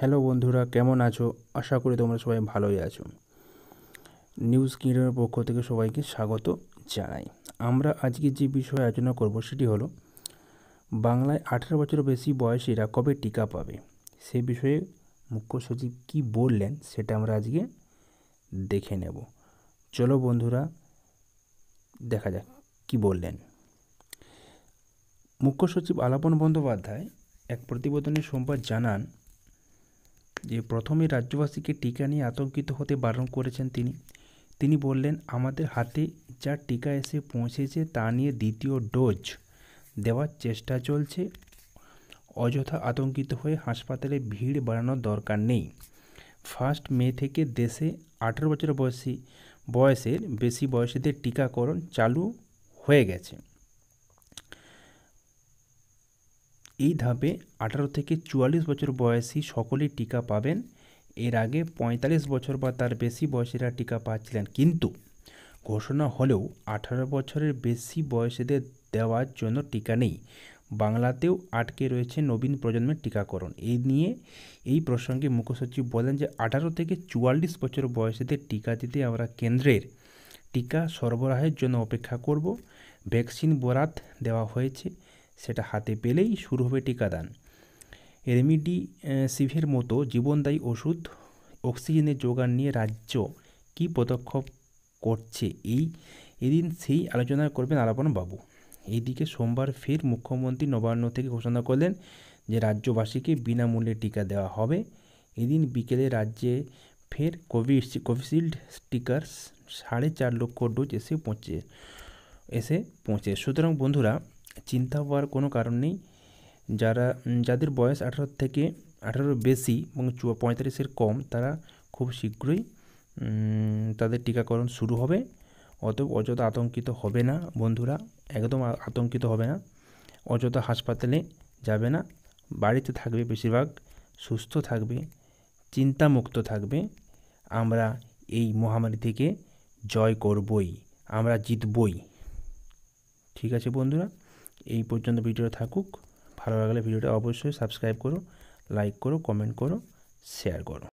hello বন্ধুরা কেমন আছো আশা করি তোমরা সবাই ভালোই আছো নিউজ কিংডমের পক্ষ থেকে সবাইকে স্বাগত জানাই আমরা আজকে যে বিষয়ে আলোচনা করব সেটি হলো বাংলায় আঠেরো বছর বেশি বয়সীরা কবে টিকা পাবে সে বিষয়ে মুখ্য সচিব কী বললেন সেটা আমরা আজকে দেখে নেব চলো বন্ধুরা দেখা যাক কি বললেন মুখ্য সচিব আলাপন বন্দ্যোপাধ্যায় এক প্রতিবেদনে সোমবার জানান যে প্রথমে রাজ্যবাসীকে টিকা নিয়ে আতঙ্কিত হতে বারণ করেছেন তিনি তিনি বললেন আমাদের হাতে যা টিকা এসে পৌঁছেছে তা নিয়ে দ্বিতীয় ডোজ দেওয়ার চেষ্টা চলছে অযথা আতঙ্কিত হয়ে হাসপাতালে ভিড় বাড়ানোর দরকার নেই ফার্স্ট মে থেকে দেশে আঠেরো বছর বয়সী বয়সের বেশি বয়সীদের টিকাকরণ চালু হয়ে গেছে এই ধাপে আঠারো থেকে চুয়াল্লিশ বছর বয়সী সকলেই টিকা পাবেন এর আগে ৪৫ বছর বা তার বেশি বয়সীরা টিকা পাচ্ছিলেন কিন্তু ঘোষণা হলেও আঠারো বছরের বেশি বয়সীদের দেওয়ার জন্য টিকা নেই বাংলাতেও আটকে রয়েছে নবীন প্রজন্মের টিকাকরণ এই নিয়ে এই প্রসঙ্গে মুখ্যসচিব বলেন যে আঠারো থেকে চুয়াল্লিশ বছর বয়সীদের টিকা দিতে আমরা কেন্দ্রের টিকা সরবরাহের জন্য অপেক্ষা করব ভ্যাকসিন বরাত দেওয়া হয়েছে সেটা হাতে পেলেই শুরু হবে টিকাদান রেমিডি সিভের মতো জীবনদায়ী ওষুধ অক্সিজেনের যোগান নিয়ে রাজ্য কি পদক্ষেপ করছে এই এদিন সেই আলোচনা করবেন আলাপন বাবু এইদিকে সোমবার ফের মুখ্যমন্ত্রী নবান্ন থেকে ঘোষণা করলেন যে রাজ্যবাসীকে বিনামূল্যে টিকা দেওয়া হবে এদিন বিকেলে রাজ্যে ফের কোভিড কোভিশিল্ড টিকার সাড়ে চার লক্ষ ডোজ এসে পৌঁছে এসে পৌঁছে সুতরাং বন্ধুরা চিন্তা হওয়ার কোনো কারণ নেই যারা যাদের বয়স আঠারো থেকে আঠারোর বেশি এবং পঁয়তাল্লিশের কম তারা খুব শীঘ্রই তাদের টিকাকরণ শুরু হবে অত অযথা আতঙ্কিত হবে না বন্ধুরা একদম আতঙ্কিত হবে না অযথা হাসপাতালে যাবে না বাড়িতে থাকবে বেশিরভাগ সুস্থ থাকবে চিন্তামুক্ত থাকবে আমরা এই মহামারী থেকে জয় করবই আমরা জিতবই ঠিক আছে বন্ধুরা এই পর্যন্ত ভিডিও থাকুক ভালো লাগলে ভিডিওটা অবশ্যই সাবস্ক্রাইব করো লাইক করো কমেন্ট করো শেয়ার করো